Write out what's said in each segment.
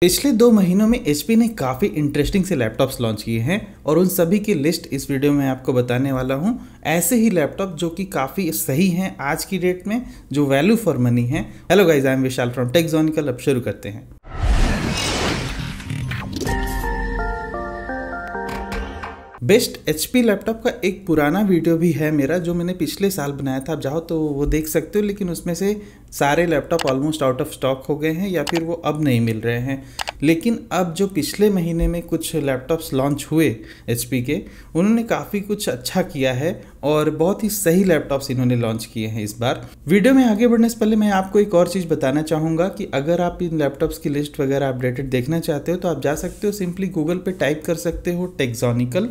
पिछले दो महीनों में एच ने काफ़ी इंटरेस्टिंग से लैपटॉप्स लॉन्च किए हैं और उन सभी की लिस्ट इस वीडियो में आपको बताने वाला हूं ऐसे ही लैपटॉप जो कि काफ़ी सही हैं आज की डेट में जो वैल्यू फॉर मनी है hello guys I am Vishal from tech जॉनिकल अब शुरू करते हैं बेस्ट एच लैपटॉप का एक पुराना वीडियो भी है मेरा जो मैंने पिछले साल बनाया था आप जाओ तो वो देख सकते हो लेकिन उसमें से सारे laptop almost out of stock हो गए हैं या फिर वो अब नहीं मिल रहे हैं लेकिन अब जो पिछले महीने में कुछ लैपटॉप्स लॉन्च हुए एच के उन्होंने काफ़ी कुछ अच्छा किया है और बहुत ही सही लैपटॉप्स इन्होंने लॉन्च किए हैं इस बार वीडियो में आगे बढ़ने से पहले मैं आपको एक और चीज़ बताना चाहूँगा कि अगर आप इन लैपटॉप्स की लिस्ट वगैरह अपडेटेड देखना चाहते हो तो आप जा सकते हो सिंपली गूगल पे टाइप कर सकते हो टेक्जोनिकल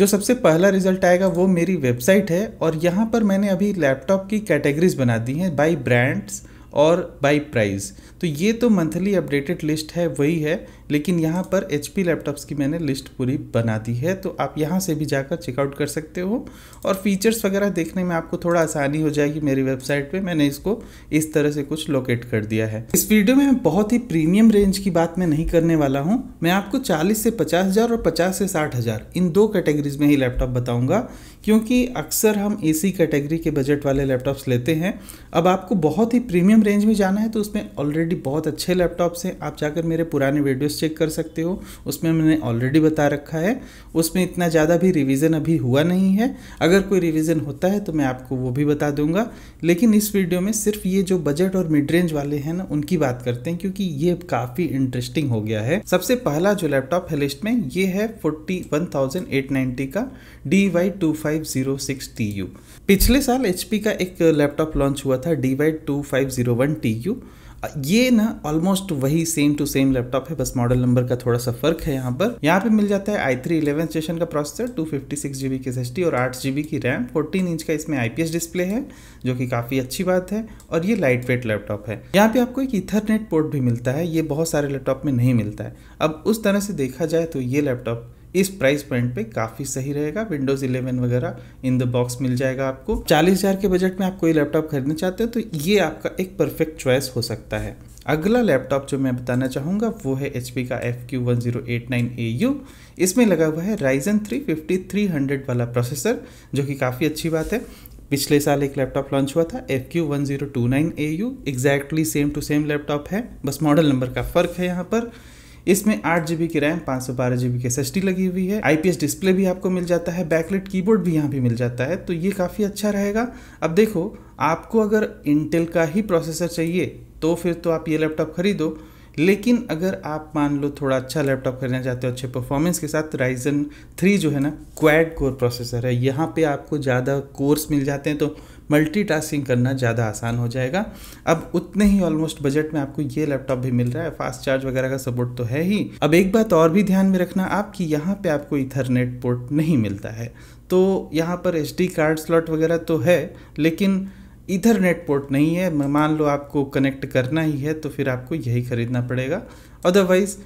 जो सबसे पहला रिजल्ट आएगा वो मेरी वेबसाइट है और यहाँ पर मैंने अभी लैपटॉप की कैटेगरीज बना दी हैं बाई ब्रांड्स और बाई प्राइस तो ये तो मंथली अपडेटेड लिस्ट है वही है लेकिन यहाँ पर एच लैपटॉप्स की मैंने लिस्ट पूरी बना दी है तो आप यहाँ से भी जाकर चेकआउट कर सकते हो और फीचर्स वगैरह देखने में आपको थोड़ा आसानी हो जाएगी मेरी वेबसाइट पे मैंने इसको इस तरह से कुछ लोकेट कर दिया है इस वीडियो में मैं बहुत ही प्रीमियम रेंज की बात मैं नहीं करने वाला हूँ मैं आपको चालीस से पचास हज़ार और पचास से साठ हज़ार इन दो कैटेगरीज में ही लैपटॉप बताऊँगा क्योंकि अक्सर हम एसी कैटेगरी के बजट वाले लैपटॉप्स लेते हैं अब आपको बहुत ही प्रीमियम रेंज में जाना है तो उसमें ऑलरेडी बहुत अच्छे लैपटॉप्स हैं आप जाकर मेरे पुराने वीडियोस चेक कर सकते हो उसमें मैंने ऑलरेडी बता रखा है उसमें इतना ज़्यादा भी रिविज़न अभी हुआ नहीं है अगर कोई रिविज़न होता है तो मैं आपको वो भी बता दूंगा लेकिन इस वीडियो में सिर्फ ये जो बजट और मिड रेंज वाले हैं ना उनकी बात करते हैं क्योंकि ये काफ़ी इंटरेस्टिंग हो गया है सबसे पहला जो लैपटॉप है लिस्ट में ये है फोर्टी का D Y two five 2506TU पिछले साल एच का एक लैपटॉप लॉन्च हुआ था D Y two five zero one T U ये ना ऑलमोस्ट वही सेम टू सेम लैपटॉप है बस मॉडल नंबर का थोड़ा सा फर्क है यहाँ पर यहाँ पे मिल जाता है आई थ्री इलेवन स्टेशन का processor two fifty six G B की एस और आठ जी बी की रैम फोर्टीन इंच का इसमें आई डिस्प्ले है जो कि काफ़ी अच्छी बात है और ये लाइट वेट लैपटॉप है यहाँ पे आपको एक इथरनेट पोर्ट भी मिलता है ये बहुत सारे लैपटॉप में नहीं मिलता है अब उस तरह से देखा जाए तो ये लैपटॉप इस प्राइस पॉइंट पे काफ़ी सही रहेगा विंडोज़ 11 वगैरह इन द बॉक्स मिल जाएगा आपको 40000 के बजट में आप कोई लैपटॉप खरीदना चाहते हो तो ये आपका एक परफेक्ट चॉइस हो सकता है अगला लैपटॉप जो मैं बताना चाहूंगा वो है एच का F Q one zero eight nine A U इसमें लगा हुआ है Ryzen three fifty three hundred वाला प्रोसेसर जो कि काफ़ी अच्छी बात है पिछले साल एक लैपटॉप लॉन्च हुआ था F Q one zero two nine A U exactly same to same laptop है बस मॉडल नंबर का फ़र्क है यहाँ पर इसमें आठ जीबी की रैम पाँच सौ बारह जीबी की एस लगी हुई है आईपीएस डिस्प्ले भी आपको मिल जाता है बैकलेट कीबोर्ड भी यहाँ पे मिल जाता है तो ये काफ़ी अच्छा रहेगा अब देखो आपको अगर इंटेल का ही प्रोसेसर चाहिए तो फिर तो आप ये लैपटॉप खरीदो लेकिन अगर आप मान लो थोड़ा अच्छा लैपटॉप खरीदना चाहते हो अच्छे परफॉर्मेंस के साथ राइजन थ्री जो है ना क्वैड कोर प्रोसेसर है यहाँ पे आपको ज़्यादा कोर्स मिल जाते हैं तो मल्टीटास्किंग करना ज़्यादा आसान हो जाएगा अब उतने ही ऑलमोस्ट बजट में आपको ये लैपटॉप भी मिल रहा है फास्ट चार्ज वगैरह का सपोर्ट तो है ही अब एक बात और भी ध्यान में रखना आप कि यहाँ पे आपको इथरनेट पोर्ट नहीं मिलता है तो यहाँ पर एच कार्ड स्लॉट वगैरह तो है लेकिन इधर नेट पोर्ट नहीं है मान लो आपको कनेक्ट करना ही है तो फिर आपको यही खरीदना पड़ेगा अदरवाइज़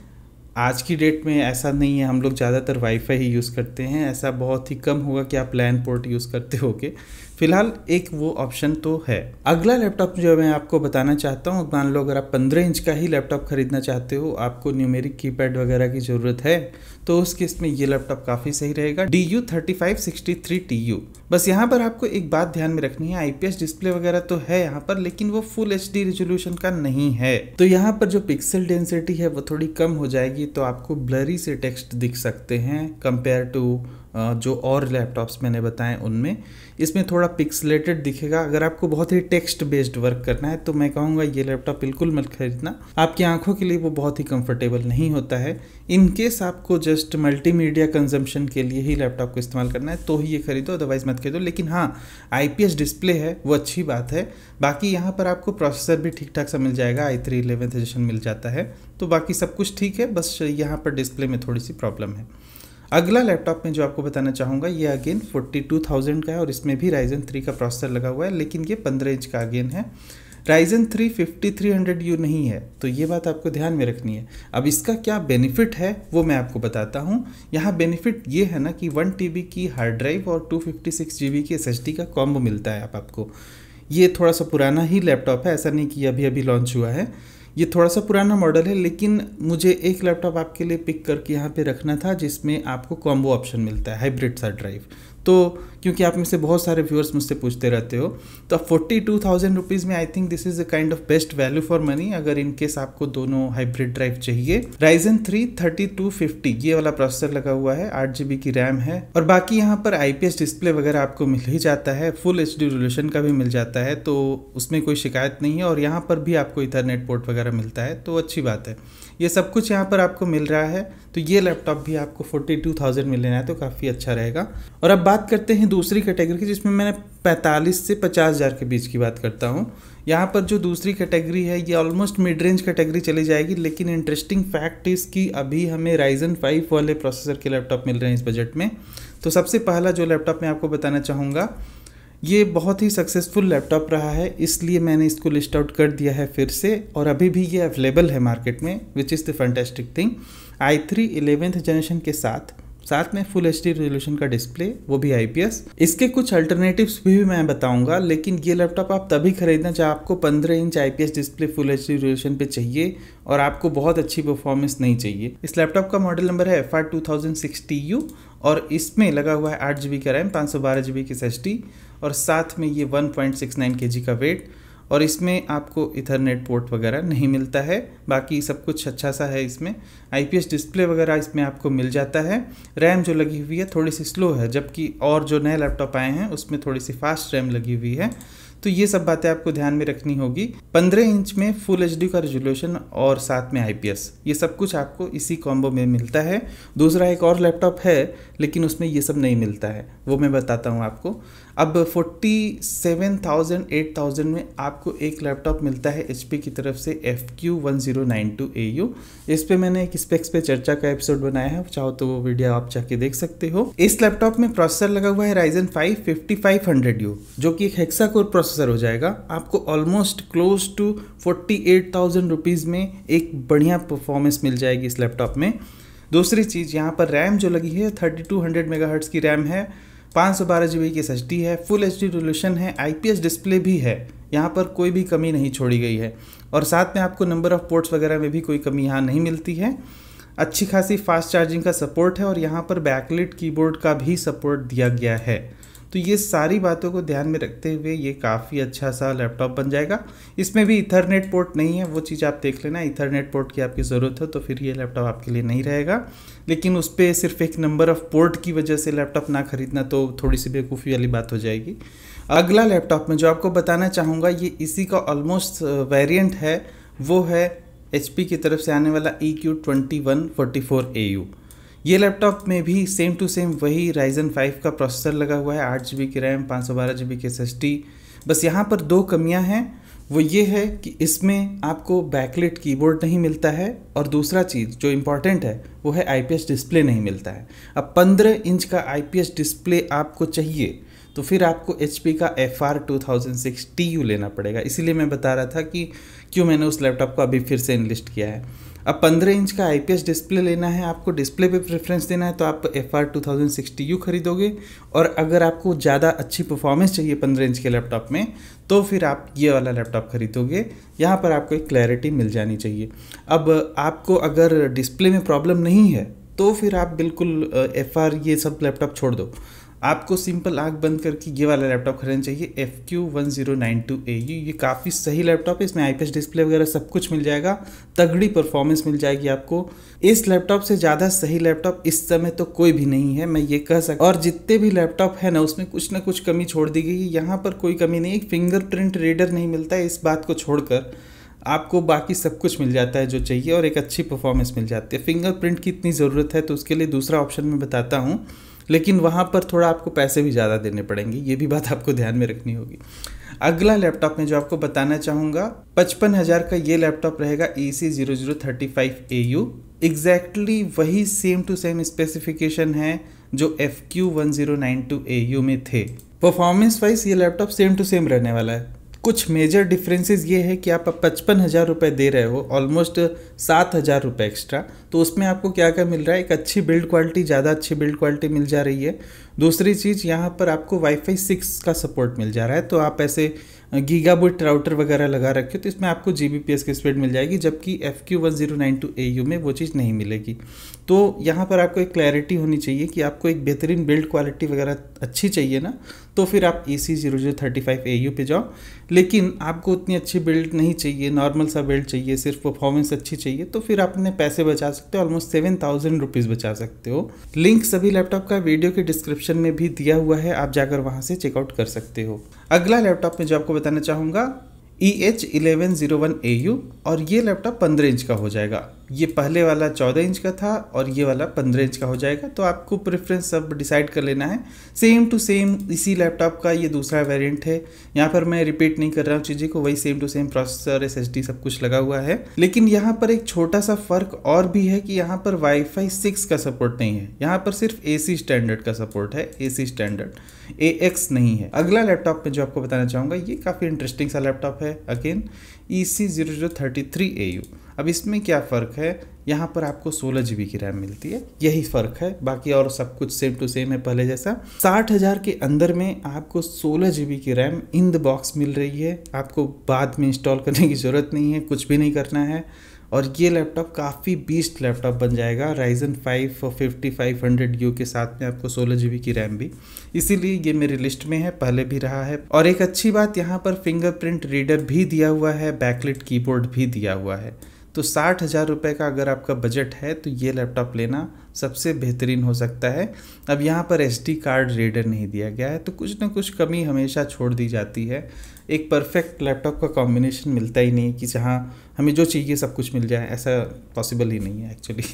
आज की डेट में ऐसा नहीं है हम लोग ज़्यादातर वाईफाई ही यूज़ करते हैं ऐसा बहुत ही कम होगा कि आप लैंड पोर्ट यूज़ करते होगे फिलहाल एक वो ऑप्शन तो है अगला लैपटॉप जो मैं आपको बताना चाहता हूँ मान लो अगर आप पंद्रह इंच का ही लैपटॉप खरीदना चाहते हो आपको न्यूमेरिक कीपैड वगैरह की ज़रूरत है तो उस केस में ये लैपटॉप काफ़ी सही रहेगा D U thirty five sixty three T U बस यहाँ पर आपको एक बात ध्यान में रखनी है आईपीएस डिस्प्ले वगैरह तो है यहाँ पर लेकिन वो फुल एच डी रेजोल्यूशन का नहीं है तो यहाँ पर जो पिक्सल डेंसिटी है वो थोड़ी कम हो जाएगी तो आपको ब्लरी से टेक्स्ट दिख सकते हैं कंपेयर टू जो और लैपटॉप्स मैंने बताएं उनमें इसमें थोड़ा पिक्सलेटेड दिखेगा अगर आपको बहुत ही टेक्स्ट बेस्ड वर्क करना है तो मैं कहूँगा ये लैपटॉप बिल्कुल मत खरीदना आपकी आंखों के लिए वो बहुत ही कंफर्टेबल नहीं होता है इनकेस आपको जस्ट मल्टी मीडिया कंजम्पशन के लिए ही लैपटॉप को इस्तेमाल करना है तो ही ये खरीदो अदरवाइज मत खरीदो लेकिन हाँ आई डिस्प्ले है वो अच्छी बात है बाकी यहाँ पर आपको प्रोसेसर भी ठीक ठाक सा मिल जाएगा आई थ्री इलेवेंथ एडिशन मिल जाता है तो बाकी सब कुछ ठीक है बस यहाँ पर डिस्प्ले में थोड़ी सी प्रॉब्लम है अगला लैपटॉप में जो आपको बताना चाहूँगा ये अगेन 42,000 का है और इसमें भी राइजन 3 का प्रोसेसर लगा हुआ है लेकिन ये 15 इंच का अगेन है Ryzen three fifty three hundred U नहीं है तो ये बात आपको ध्यान में रखनी है अब इसका क्या बेनिफिट है वो मैं आपको बताता हूँ यहाँ बेनिफिट ये है ना कि वन टी की हार्ड ड्राइव और two fifty six G B की एस का कॉम्बो मिलता है आप आपको ये थोड़ा सा पुराना ही लैपटॉप है ऐसा नहीं कि अभी अभी लॉन्च हुआ है ये थोड़ा सा पुराना मॉडल है लेकिन मुझे एक लैपटॉप आपके लिए पिक करके यहाँ पे रखना था जिसमें आपको कॉम्बो ऑप्शन मिलता है हाइब्रिड सा ड्राइव तो क्योंकि आप में से बहुत सारे व्यूअर्स मुझसे पूछते रहते हो तो अब फोर्टी टू थाउजेंड रुपीज़ में I think this is a kind of best value for money अगर इन केस आपको दोनों हाइब्रिड ड्राइव चाहिए Ryzen three thirty two fifty ये वाला प्रोसेसर लगा हुआ है आठ जी की रैम है और बाकी यहाँ पर आई डिस्प्ले वगैरह आपको मिल ही जाता है फुल एच डी रिलेशन का भी मिल जाता है तो उसमें कोई शिकायत नहीं है और यहाँ पर भी आपको इथरनेट पोर्ट वगैरह मिलता है तो अच्छी बात है ये सब कुछ यहाँ पर आपको मिल रहा है तो ये लैपटॉप भी आपको फोर्टी टू थाउजेंड में लेना है तो काफ़ी अच्छा रहेगा और अब बात करते हैं दूसरी कैटेगरी की जिसमें मैंने पैंतालीस से पचास हज़ार के बीच की बात करता हूँ यहाँ पर जो दूसरी कैटेगरी है ये ऑलमोस्ट मिड रेंज कैटेगरी चली जाएगी लेकिन इंटरेस्टिंग फैक्ट इस कि अभी हमें राइजन फाइव वाले प्रोसेसर के लैपटॉप मिल रहे हैं इस बजट में तो सबसे पहला जो लैपटॉप मैं आपको बताना चाहूँगा ये बहुत ही सक्सेसफुल लैपटॉप रहा है इसलिए मैंने इसको लिस्ट आउट कर दिया है फिर से और अभी भी ये अवेलेबल है मार्केट में which is the fantastic thing I three eleventh generation के साथ साथ में फुल एच डी रेजोल्यूशन का डिस्प्ले वो भी आई पी एस इसके कुछ अल्टरनेटिव्स भी मैं बताऊंगा लेकिन ये लैपटॉप आप तभी खरीदना जब आपको 15 inch I P S display full H D resolution पे चाहिए और आपको बहुत अच्छी परफॉर्मेंस नहीं चाहिए इस लैपटॉप का मॉडल नंबर है F R two thousand sixty U और इसमें लगा हुआ है आठ जी बी का रैम पाँच सौ बारह जी बी की एस डी और साथ में ये 1.69 पॉइंट का वेट और इसमें आपको इथरनेट पोर्ट वगैरह नहीं मिलता है बाकी सब कुछ अच्छा सा है इसमें आई डिस्प्ले वगैरह इसमें आपको मिल जाता है रैम जो लगी हुई है थोड़ी सी स्लो है जबकि और जो नए लैपटॉप आए हैं उसमें थोड़ी सी फास्ट रैम लगी हुई है तो ये सब बातें आपको ध्यान में रखनी होगी 15 इंच में फुल एच का रेजोल्यूशन और साथ में आई ये सब कुछ आपको इसी कॉम्बो में मिलता है दूसरा एक और लैपटॉप है लेकिन उसमें ये सब नहीं मिलता है वो मैं बताता हूँ आपको अब forty seven thousand eight thousand में आपको एक लैपटॉप मिलता है एच की तरफ से F Q one zero nine two A U इस पर मैंने एक स्पेक्स पे चर्चा का एपिसोड बनाया है चाहो तो वो वीडियो आप जाके देख सकते हो इस लैपटॉप में प्रोसेसर लगा हुआ है Ryzen five fifty five hundred U जो कि एक हेक्सा कोर प्रोसेसर हो जाएगा आपको almost close to forty eight thousand rupees में एक बढ़िया परफॉर्मेंस मिल जाएगी इस लैपटॉप में दूसरी चीज़ यहाँ पर रैम जो लगी है थर्टी टू हंड्रेड मेगा की रैम है पाँच सौ बारह जी बी की एस एच डी है फुल एच डी रोल्यूशन है आई पी एस डिस्प्ले भी है यहाँ पर कोई भी कमी नहीं छोड़ी गई है और साथ में आपको नंबर ऑफ़ पोर्ट्स वगैरह में भी कोई कमी यहाँ नहीं मिलती है अच्छी खासी फास्ट चार्जिंग का सपोर्ट है और यहाँ पर बैकलिट कीबोर्ड का भी सपोर्ट दिया गया है तो ये सारी बातों को ध्यान में रखते हुए ये काफ़ी अच्छा सा लैपटॉप बन जाएगा इसमें भी इथरनेट पोर्ट नहीं है वो चीज़ आप देख लेना इथरनेट पोर्ट की आपकी ज़रूरत हो तो फिर ये लैपटॉप आपके लिए नहीं रहेगा लेकिन उस पर सिर्फ एक नंबर ऑफ पोर्ट की वजह से लैपटॉप ना खरीदना तो थोड़ी सी बेवकूफ़ी वाली बात हो जाएगी अगला लैपटॉप में जो आपको बताना चाहूँगा ये इसी का ऑलमोस्ट वेरियंट है वो है एच की तरफ से आने वाला E Q twenty one forty four A U ये लैपटॉप में भी सेम टू सेम वही राइजन 5 का प्रोसेसर लगा हुआ है आठ जी की रैम पाँच सौ बारह जी की एस बस यहाँ पर दो कमियाँ हैं वो ये है कि इसमें आपको बैकलेट कीबोर्ड नहीं मिलता है और दूसरा चीज़ जो इम्पॉर्टेंट है वो है आईपीएस डिस्प्ले नहीं मिलता है अब 15 इंच का आईपीएस डिस्प्ले आपको चाहिए तो फिर आपको एच का F R two thousand six T U लेना पड़ेगा इसीलिए मैं बता रहा था कि क्यों मैंने उस लैपटॉप को अभी फिर से इनलिस्ट किया है अब 15 इंच का आई डिस्प्ले लेना है आपको डिस्प्ले पे प्रेफरेंस देना है तो आप F R two thousand T U खरीदोगे और अगर आपको ज़्यादा अच्छी परफॉर्मेंस चाहिए 15 इंच के लैपटॉप में तो फिर आप ये वाला लैपटॉप खरीदोगे यहाँ पर आपको एक क्लैरिटी मिल जानी चाहिए अब आपको अगर डिस्प्ले में प्रॉब्लम नहीं है तो फिर आप बिल्कुल एफ आर ये सब लैपटॉप छोड़ दो आपको सिंपल आंख बंद करके ये वाला लैपटॉप खरीदना चाहिए F Q one zero nine two A U ये काफ़ी सही लैपटॉप है इसमें आईपीएस डिस्प्ले वगैरह सब कुछ मिल जाएगा तगड़ी परफॉर्मेंस मिल जाएगी आपको इस लैपटॉप से ज़्यादा सही लैपटॉप इस समय तो कोई भी नहीं है मैं ये कह सकता और जितने भी लैपटॉप है ना उसमें कुछ ना कुछ कमी छोड़ दी गई यहाँ पर कोई कमी नहीं फिंगरप्रिंट रीडर नहीं मिलता है इस बात को छोड़कर आपको बाकी सब कुछ मिल जाता है जो चाहिए और एक अच्छी परफॉर्मेंस मिल जाती है फिंगरप्रिंट की इतनी ज़रूरत है तो उसके लिए दूसरा ऑप्शन मैं बताता हूँ लेकिन वहाँ पर थोड़ा आपको पैसे भी ज़्यादा देने पड़ेंगे ये भी बात आपको ध्यान में रखनी होगी अगला लैपटॉप में जो आपको बताना चाहूँगा पचपन हज़ार का ये लैपटॉप रहेगा A C zero zero thirty five A U exactly वही सेम टू सेम स्पेसिफिकेशन है जो F Q one zero nine two A U में थे परफॉर्मेंस वाइज ये लैपटॉप सेम टू सेम रहने वाला है कुछ मेजर डिफरेंसेस ये है कि आप पचपन हज़ार रुपये दे रहे हो ऑलमोस्ट सात हज़ार रुपये एक्स्ट्रा तो उसमें आपको क्या क्या मिल रहा है एक अच्छी बिल्ड क्वालिटी ज़्यादा अच्छी बिल्ड क्वालिटी मिल जा रही है दूसरी चीज़ यहाँ पर आपको वाईफाई सिक्स का सपोर्ट मिल जा रहा है तो आप ऐसे गीगा बुट राउटर वगैरह लगा रखे हो तो इसमें आपको जी की स्पीड मिल जाएगी जबकि F Q one zero nine two A U में वो चीज़ नहीं मिलेगी तो यहाँ पर आपको एक क्लैरिटी होनी चाहिए कि आपको एक बेहतरीन बिल्ड क्वालिटी वगैरह अच्छी चाहिए ना तो फिर आप E C zero zero thirty five A U पर जाओ लेकिन आपको उतनी अच्छी बिल्ड नहीं चाहिए नॉर्मल सा बिल्ड चाहिए सिर्फ परफॉर्मेंस अच्छी चाहिए तो फिर आप अपने पैसे बचा सकते हो ऑलमोस्ट सेवन थाउजेंड रुपीज़ बचा सकते हो लिंक सभी लैपटॉप का वीडियो के डिस्क्रिप्शन डिस्क्रिप्शन में भी दिया हुआ है आप जाकर वहाँ से चेकआउट कर सकते हो अगला लैपटॉप में जो आपको बताना चाहूँगा E H eleven zero one A U और ये लैपटॉप पंद्रह इंच का हो जाएगा ये पहले वाला चौदह इंच का था और ये वाला पंद्रह इंच का हो जाएगा तो आपको प्रेफरेंस सब डिसाइड कर लेना है सेम टू सेम इसी लैपटॉप का ये दूसरा वेरिएंट है यहाँ पर मैं रिपीट नहीं कर रहा हूँ चीज़ें को वही same to same processors सब कुछ लगा हुआ है लेकिन यहाँ पर एक छोटा सा फ़र्क और भी है कि यहाँ पर वाईफाई सिक्स का सपोर्ट नहीं है यहाँ पर सिर्फ ए स्टैंडर्ड का सपोर्ट है ए स्टैंडर्ड ए नहीं है अगला लैपटॉप में जो आपको बताना चाहूँगा ये काफ़ी इंटरेस्टिंग सा लैपटॉप है again E C zero zero thirty three A U अब इसमें क्या फ़र्क है यहाँ पर आपको सोलह जी की रैम मिलती है यही फ़र्क है बाकी और सब कुछ सेम टू सेम है पहले जैसा साठ हज़ार के अंदर में आपको सोलह जी की रैम इन द बॉक्स मिल रही है आपको बाद में इंस्टॉल करने की ज़रूरत नहीं है कुछ भी नहीं करना है और ये लैपटॉप काफ़ी बीस्ट लैपटॉप बन जाएगा Ryzen five fifty five hundred U के साथ में आपको सोलह जी की रैम भी इसीलिए ये मेरी लिस्ट में है पहले भी रहा है और एक अच्छी बात यहाँ पर फिंगरप्रिंट रीडर भी दिया हुआ है बैकलिट कीबोर्ड भी दिया हुआ है तो साठ हज़ार रुपये का अगर आपका बजट है तो ये लैपटॉप लेना सबसे बेहतरीन हो सकता है अब यहाँ पर एस कार्ड रीडर नहीं दिया गया है तो कुछ ना कुछ कमी हमेशा छोड़ दी जाती है एक परफेक्ट लैपटॉप का कॉम्बिनेशन मिलता ही नहीं कि जहाँ हमें जो चाहिए सब कुछ मिल जाए ऐसा पॉसिबल ही नहीं है एक्चुअली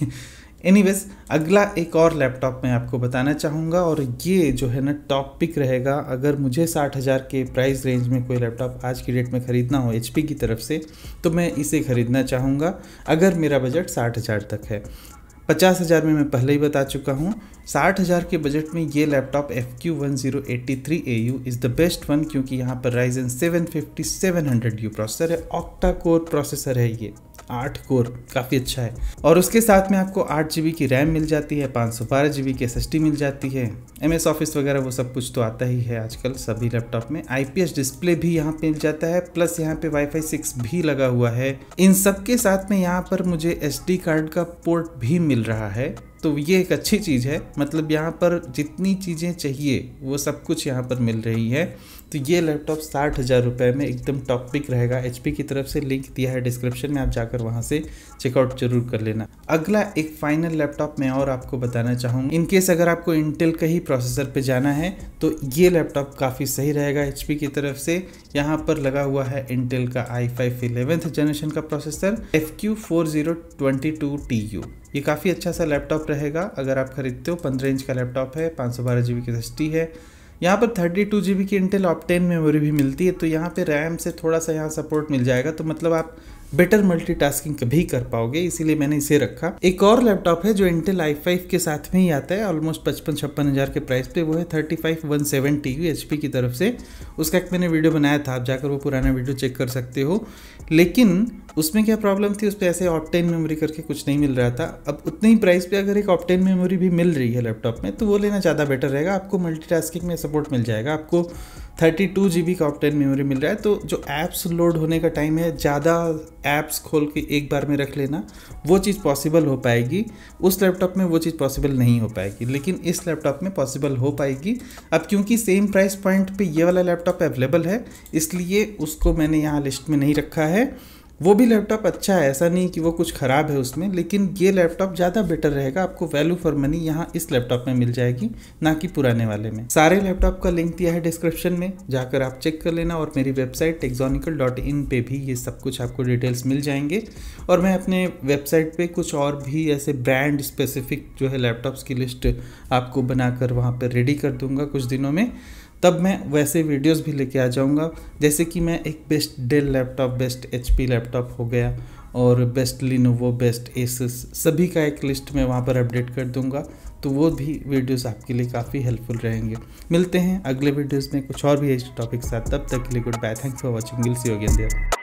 एनीवेज अगला एक और लैपटॉप मैं आपको बताना चाहूँगा और ये जो है ना टॉप पिक रहेगा अगर मुझे साठ हज़ार के प्राइस रेंज में कोई लैपटॉप आज की डेट में ख़रीदना हो एच की तरफ से तो मैं इसे ख़रीदना चाहूँगा अगर मेरा बजट साठ हज़ार तक है पचास हज़ार में मैं पहले ही बता चुका हूँ साठ हज़ार के बजट में ये laptop F Q one zero eighty three A U is the best one क्योंकि यहाँ पर Ryzen seven fifty seven hundred U processor है ऑक्टा कोर प्रोसेसर है ये आठ कोर काफ़ी अच्छा है और उसके साथ में आपको आठ जी की रैम मिल जाती है पाँच सौ बारह जी की एस मिल जाती है एम एस ऑफिस वगैरह वो सब कुछ तो आता ही है आजकल सभी लैपटॉप में आई पी एस डिस्प्ले भी यहाँ पे मिल जाता है प्लस यहाँ पे वाई फाई सिक्स भी लगा हुआ है इन सब के साथ में यहाँ पर मुझे एस डी कार्ड का पोर्ट भी मिल रहा है तो ये एक अच्छी चीज़ है मतलब यहाँ पर जितनी चीज़ें चाहिए वो सब कुछ यहाँ पर मिल रही है तो ये लैपटॉप साठ हज़ार रुपये में एकदम टॉप पिक रहेगा एच की तरफ से लिंक दिया है डिस्क्रिप्शन में आप जाकर वहाँ से चेकआउट जरूर कर लेना अगला एक फाइनल लैपटॉप मैं और आपको बताना चाहूँगा इनकेस अगर आपको इंटेल का ही प्रोसेसर पर जाना है तो ये लैपटॉप काफ़ी सही रहेगा एच की तरफ से यहाँ पर लगा हुआ है इंटेल का आई फाइव इलेवेंथ जनरेशन का processor F Q four zero twenty two T U ये काफ़ी अच्छा सा लैपटॉप रहेगा अगर आप खरीदते हो पंद्रह इंच का लैपटॉप है पाँच सौ बारह जी बी की एस है यहाँ पर थर्टी टू जी बी की इंटेल ऑप्टेन मेमोरी भी मिलती है तो यहाँ पे रैम से थोड़ा सा यहाँ सपोर्ट मिल जाएगा तो मतलब आप बेटर मल्टीटास्किंग कभी कर पाओगे इसीलिए मैंने इसे रखा एक और लैपटॉप है जो इंटेल आई फाइव के साथ में ही आता है ऑलमोस्ट पचपन छप्पन हज़ार के प्राइस पे वो है thirty five one seven T V H P की तरफ से उसका एक मैंने वीडियो बनाया था आप जाकर वो पुराना वीडियो चेक कर सकते हो लेकिन उसमें क्या प्रॉब्लम थी उस पर ऐसे ऑप्टेन मेमोरी करके कुछ नहीं मिल रहा था अब उतने ही प्राइस पे अगर एक ऑप्टेन मेमोरी भी मिल रही है लैपटॉप में तो वो लेना ज़्यादा बेटर रहेगा आपको मल्टी में सपोर्ट मिल जाएगा आपको थर्टी टू जी बी का ऑप्टेन मेमोरी मिल रहा है तो जो ऐप्स लोड होने का टाइम है ज़्यादा ऐप्स खोल के एक बार में रख लेना वो चीज़ पॉसिबल हो पाएगी उस लैपटॉप में वो चीज़ पॉसिबल नहीं हो पाएगी लेकिन इस लैपटॉप में पॉसिबल हो पाएगी अब क्योंकि सेम प्राइस पॉइंट पे ये वाला लैपटॉप अवेलेबल है इसलिए उसको मैंने यहाँ लिस्ट में नहीं रखा है वो भी लैपटॉप अच्छा है ऐसा नहीं कि वो कुछ ख़राब है उसमें लेकिन ये लैपटॉप ज़्यादा बेटर रहेगा आपको वैल्यू फॉर मनी यहाँ इस लैपटॉप में मिल जाएगी ना कि पुराने वाले में सारे लैपटॉप का लिंक दिया है डिस्क्रिप्शन में जाकर आप चेक कर लेना और मेरी वेबसाइट टेक्जोनिकल डॉट इन पर भी ये सब कुछ आपको डिटेल्स मिल जाएंगे और मैं अपने वेबसाइट पर कुछ और भी ऐसे ब्रांड स्पेसिफिक जो है लैपटॉप्स की लिस्ट आपको बनाकर वहाँ पर रेडी कर दूँगा कुछ दिनों में तब मैं वैसे वीडियोस भी लेके आ जाऊँगा जैसे कि मैं एक best Dell laptop best H laptop हो गया और बेस्ट लिनोवो बेस्ट एसस सभी का एक लिस्ट मैं वहाँ पर अपडेट कर दूँगा तो वो भी वीडियोस आपके लिए काफ़ी हेल्पफुल रहेंगे मिलते हैं अगले वीडियोस में कुछ और भी ऐसे टॉपिक साथ तब तक के लिए good bye thanks for watching will see you